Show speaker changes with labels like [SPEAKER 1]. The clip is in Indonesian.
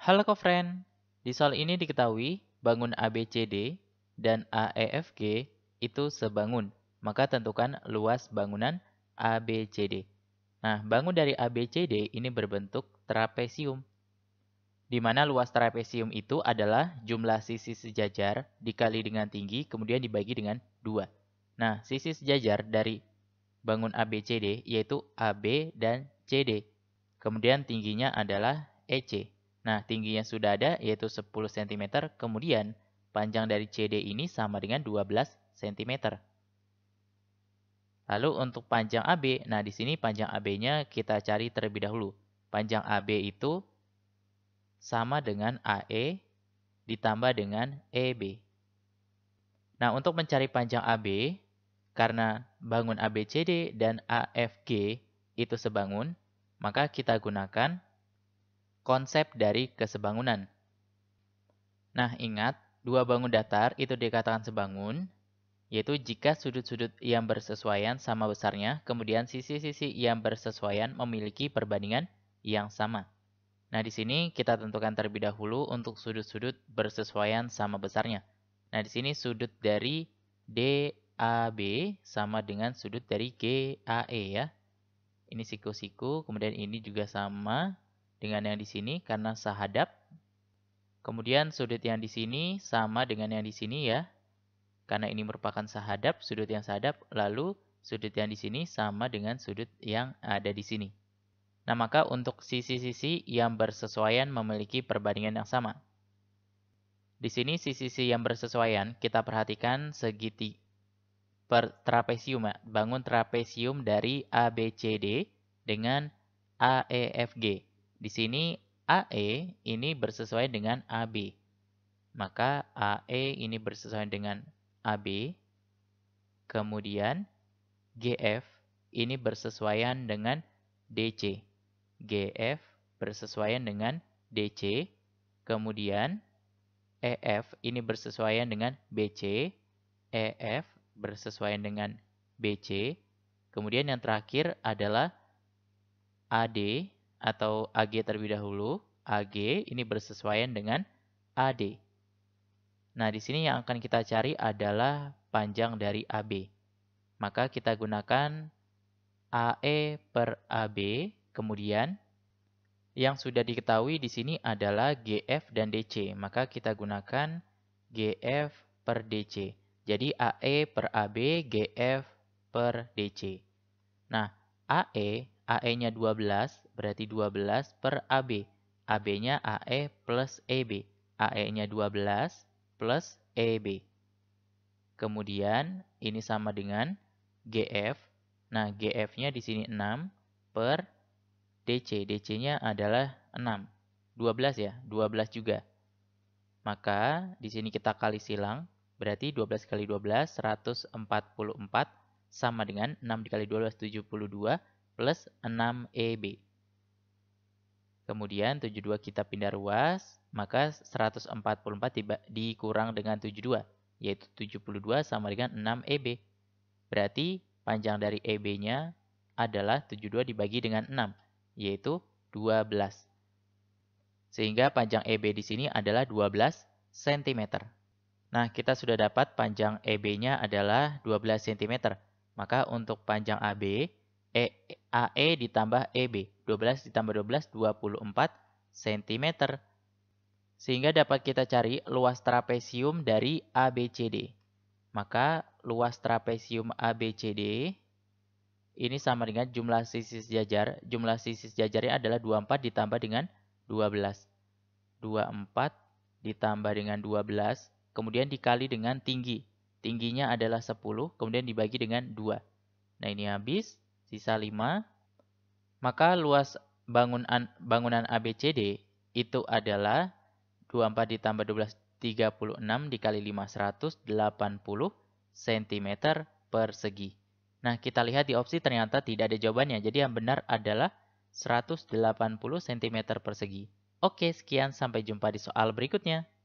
[SPEAKER 1] Halo kofren, di soal ini diketahui bangun ABCD dan AEFG itu sebangun, maka tentukan luas bangunan ABCD. Nah, bangun dari ABCD ini berbentuk trapesium, di mana luas trapesium itu adalah jumlah sisi sejajar dikali dengan tinggi kemudian dibagi dengan 2. Nah, sisi sejajar dari bangun ABCD yaitu AB dan CD, kemudian tingginya adalah EC. Nah, tinggi yang sudah ada yaitu 10 cm, kemudian panjang dari CD ini sama dengan 12 cm. Lalu untuk panjang AB, nah di sini panjang AB-nya kita cari terlebih dahulu. Panjang AB itu sama dengan AE ditambah dengan EB. Nah, untuk mencari panjang AB, karena bangun ABCD dan AFG itu sebangun, maka kita gunakan konsep dari kesebangunan. Nah, ingat, dua bangun datar itu dikatakan sebangun, yaitu jika sudut-sudut yang bersesuaian sama besarnya, kemudian sisi-sisi yang bersesuaian memiliki perbandingan yang sama. Nah, di sini kita tentukan terlebih dahulu untuk sudut-sudut bersesuaian sama besarnya. Nah, di sini sudut dari DAB sama dengan sudut dari GAE ya. Ini siku-siku, kemudian ini juga sama, dengan yang di sini karena sehadap. Kemudian sudut yang di sini sama dengan yang di sini ya. Karena ini merupakan sehadap sudut yang sehadap. lalu sudut yang di sini sama dengan sudut yang ada di sini. Nah, maka untuk sisi-sisi yang bersesuaian memiliki perbandingan yang sama. Di sini sisi-sisi yang bersesuaian, kita perhatikan segitiga per trapesium, ya. bangun trapesium dari ABCD dengan AEFG. Di sini AE ini bersesuaian dengan AB. Maka AE ini bersesuaian dengan AB. Kemudian GF ini bersesuaian dengan DC. GF bersesuaian dengan DC. Kemudian EF ini bersesuaian dengan BC. EF bersesuaian dengan BC. Kemudian yang terakhir adalah AD atau AG terlebih dahulu. AG ini bersesuaian dengan AD. Nah, di sini yang akan kita cari adalah panjang dari AB. Maka kita gunakan AE per AB, kemudian yang sudah diketahui di sini adalah GF dan DC. Maka kita gunakan GF per DC. Jadi AE per AB, GF per DC. Nah, AE AE-nya 12, berarti 12 per AB. AB-nya AE plus EB. AE-nya 12 plus EB. Kemudian ini sama dengan GF. Nah, GF-nya di sini 6 per DC. DC-nya adalah 6. 12 ya, 12 juga. Maka di sini kita kali silang, berarti 12 kali 12 144 sama dengan 6 dikali 12 72 plus 6EB. E Kemudian 72 kita pindah ruas, maka 144 tiba, dikurang dengan 72, yaitu 72 sama dengan 6EB. E Berarti panjang dari EB-nya adalah 72 dibagi dengan 6, yaitu 12. Sehingga panjang EB di sini adalah 12 cm. Nah, kita sudah dapat panjang EB-nya adalah 12 cm. Maka untuk panjang AB E, AE ditambah EB. 12 ditambah 12, 24 cm. Sehingga dapat kita cari luas trapesium dari ABCD. Maka luas trapesium ABCD ini sama dengan jumlah sisi sejajar. Jumlah sisi sejajarnya adalah 24 ditambah dengan 12. 24 ditambah dengan 12, kemudian dikali dengan tinggi. Tingginya adalah 10, kemudian dibagi dengan 2. Nah, ini habis sisa 5, maka luas bangunan, bangunan ABCD itu adalah 24 ditambah 12, 36 dikali 5, 180 cm persegi. Nah, kita lihat di opsi ternyata tidak ada jawabannya. Jadi yang benar adalah 180 cm persegi. Oke, sekian. Sampai jumpa di soal berikutnya.